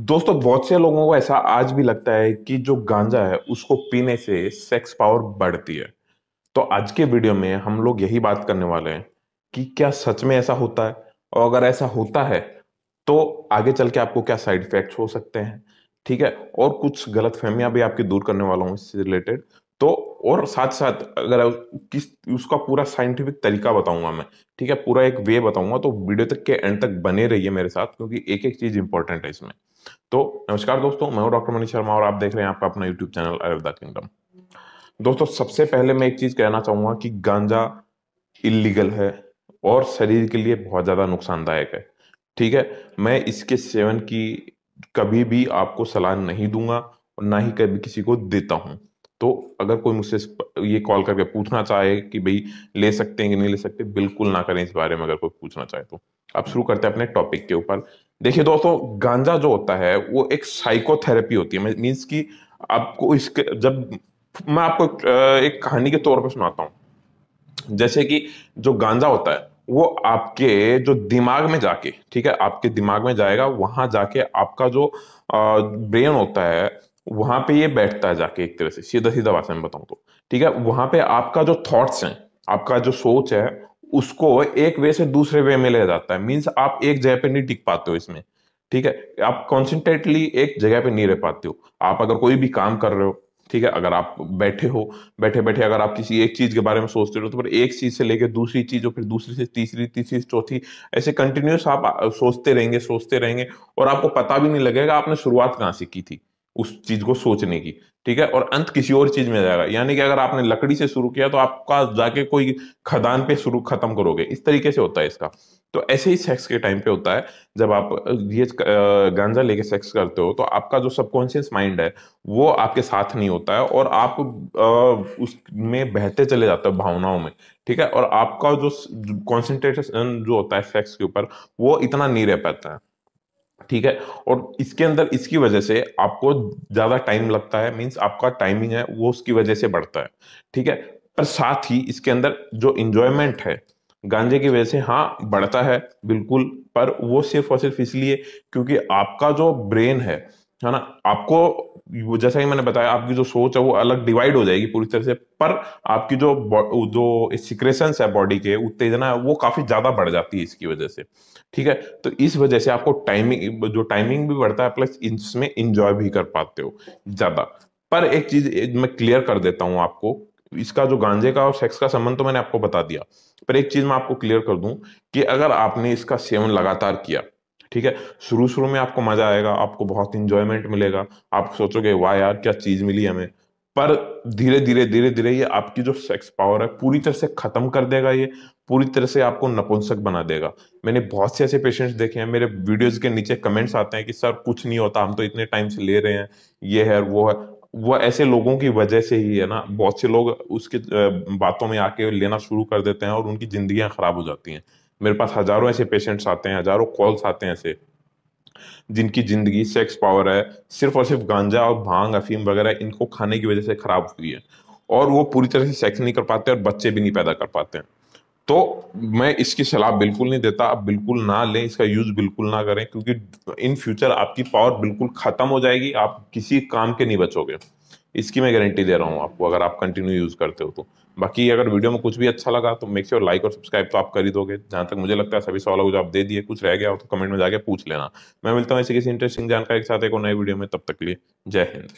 दोस्तों बहुत से लोगों को ऐसा आज भी लगता है कि जो गांजा है उसको पीने से सेक्स पावर बढ़ती है तो आज के वीडियो में हम लोग यही बात करने वाले हैं कि क्या सच में ऐसा होता है और अगर ऐसा होता है तो आगे चल के आपको क्या साइड इफेक्ट हो सकते हैं ठीक है और कुछ गलत फहमियां भी आपकी दूर करने वाला हूँ इससे रिलेटेड तो और साथ साथ अगर किस उसका पूरा साइंटिफिक तरीका बताऊंगा मैं ठीक है पूरा एक वे बताऊंगा तो वीडियो तक के एंड तक बने रहिए मेरे साथ क्योंकि एक एक चीज़ इंपॉर्टेंट है इसमें तो नमस्कार दोस्तों मैं हूं डॉक्टर मनीष शर्मा और आप देख रहे हैं आपका अपना यूट्यूब चैनल अयोध्या किंगडम दोस्तों सबसे पहले मैं एक चीज़ कहना चाहूंगा कि गांजा इलीगल है और शरीर के लिए बहुत ज़्यादा नुकसानदायक है ठीक है मैं इसके सेवन की कभी भी आपको सलाह नहीं दूंगा और ना ही कभी किसी को देता हूं तो अगर कोई मुझसे ये कॉल करके पूछना चाहे कि भाई ले सकते हैं कि नहीं ले सकते बिल्कुल ना करें इस बारे में अगर कोई पूछना चाहे तो अब शुरू करते हैं अपने टॉपिक के ऊपर देखिए दोस्तों गांजा जो होता है वो एक साइकोथेरेपी होती है मीन्स कि आपको इसके जब मैं आपको एक कहानी के तौर पर सुनाता हूँ जैसे कि जो गांजा होता है वो आपके जो दिमाग में जाके ठीक है आपके दिमाग में जाएगा वहां जाके आपका जो ब्रेन होता है वहां पे ये बैठता है जाके एक तरह से सीधा सीधा भाषा में बताऊं तो ठीक है वहां पे आपका जो थॉट्स है आपका जो सोच है उसको एक वे से दूसरे वे में ले जाता है मीन्स आप एक जगह पे नहीं टिक पाते हो इसमें ठीक है आप कॉन्सेंट्रेटली एक जगह पे नहीं रह पाते हो आप अगर कोई भी काम कर रहे हो ठीक है अगर आप बैठे हो बैठे बैठे अगर आप किसी एक चीज के बारे में सोचते हो तो फिर एक चीज से लेकर दूसरी चीज और फिर दूसरी से तीसरी तीसरी चौथी ऐसे कंटिन्यूस आप सोचते रहेंगे सोचते रहेंगे और आपको पता भी नहीं लगेगा आपने शुरुआत कहाँ से की थी उस चीज को सोचने की ठीक है और अंत किसी और चीज में जाएगा यानी कि अगर आपने लकड़ी से शुरू किया तो आपका जाके कोई खदान पे शुरू खत्म करोगे इस तरीके से होता है इसका तो ऐसे ही सेक्स के टाइम पे होता है जब आप ये गांजा लेके सेक्स करते हो तो आपका जो सबकॉन्शियस माइंड है वो आपके साथ नहीं होता है और आप उसमें बहते चले जाते हो भावनाओं में ठीक है और आपका जो कॉन्सेंट्रेशन जो होता है सेक्स के ऊपर वो इतना नहीं रह पाता है ठीक है और इसके अंदर इसकी वजह से आपको ज़्यादा टाइम लगता है मीन्स आपका टाइमिंग है वो उसकी वजह से बढ़ता है ठीक है पर साथ ही इसके अंदर जो इंजॉयमेंट है गांजे की वजह से हाँ बढ़ता है बिल्कुल पर वो सिर्फ और सिर्फ इसलिए क्योंकि आपका जो ब्रेन है है ना आपको जैसा कि मैंने बताया आपकी जो सोच है वो अलग डिवाइड हो जाएगी पूरी तरह से पर आपकी जो जो सिक्रेशन है बॉडी के उत्तेजना है वो काफी ज्यादा बढ़ जाती है इसकी वजह से ठीक है तो इस वजह से आपको टाइमिंग जो टाइमिंग भी बढ़ता है प्लस इसमें इंजॉय भी कर पाते हो ज्यादा पर एक चीज मैं क्लियर कर देता हूं आपको इसका जो गांजे का और सेक्स का संबंध तो मैंने आपको बता दिया पर एक चीज मैं आपको क्लियर कर दूं कि अगर आपने इसका सेवन लगातार किया ठीक है शुरू शुरू में आपको मजा आएगा आपको बहुत इंजॉयमेंट मिलेगा आप सोचोगे वाह यार क्या चीज मिली हमें पर धीरे धीरे धीरे धीरे ये आपकी जो सेक्स पावर है पूरी तरह से खत्म कर देगा ये पूरी तरह से आपको नपुंसक बना देगा मैंने बहुत से ऐसे पेशेंट्स देखे हैं मेरे वीडियोज के नीचे कमेंट्स आते हैं कि सर कुछ नहीं होता हम तो इतने टाइम से ले रहे हैं ये है वो है वह ऐसे लोगों की वजह से ही है ना बहुत से लोग उसके बातों में आके लेना शुरू कर देते हैं और उनकी जिंदगियां खराब हो जाती हैं मेरे पास हजारों ऐसे पेशेंट्स आते हैं हजारों कॉल्स आते हैं ऐसे जिनकी जिंदगी सेक्स पावर है सिर्फ और सिर्फ गांजा और भांग अफीम वगैरह इनको खाने की वजह से खराब हुई है और वो पूरी तरह से सेक्स नहीं कर पाते और बच्चे भी नहीं पैदा कर पाते हैं तो मैं इसकी सलाह बिल्कुल नहीं देता आप बिल्कुल ना लें इसका यूज़ बिल्कुल ना करें क्योंकि इन फ्यूचर आपकी पावर बिल्कुल ख़त्म हो जाएगी आप किसी काम के नहीं बचोगे इसकी मैं गारंटी दे रहा हूँ आपको अगर आप कंटिन्यू यूज़ करते हो तो बाकी अगर वीडियो में कुछ भी अच्छा लगा तो मेक श्योर लाइक और सब्सक्राइब तो आप कर ही दोगे जहाँ तक मुझे लगता है सभी सवाल को आप दे दिए कुछ रह गया हो तो कमेंट में जाके पूछ लेना मैं मिलता हूँ ऐसे किसी इंटरेस्टिंग जानकारी के साथ एक नए वीडियो में तब तक लिए जय हिंद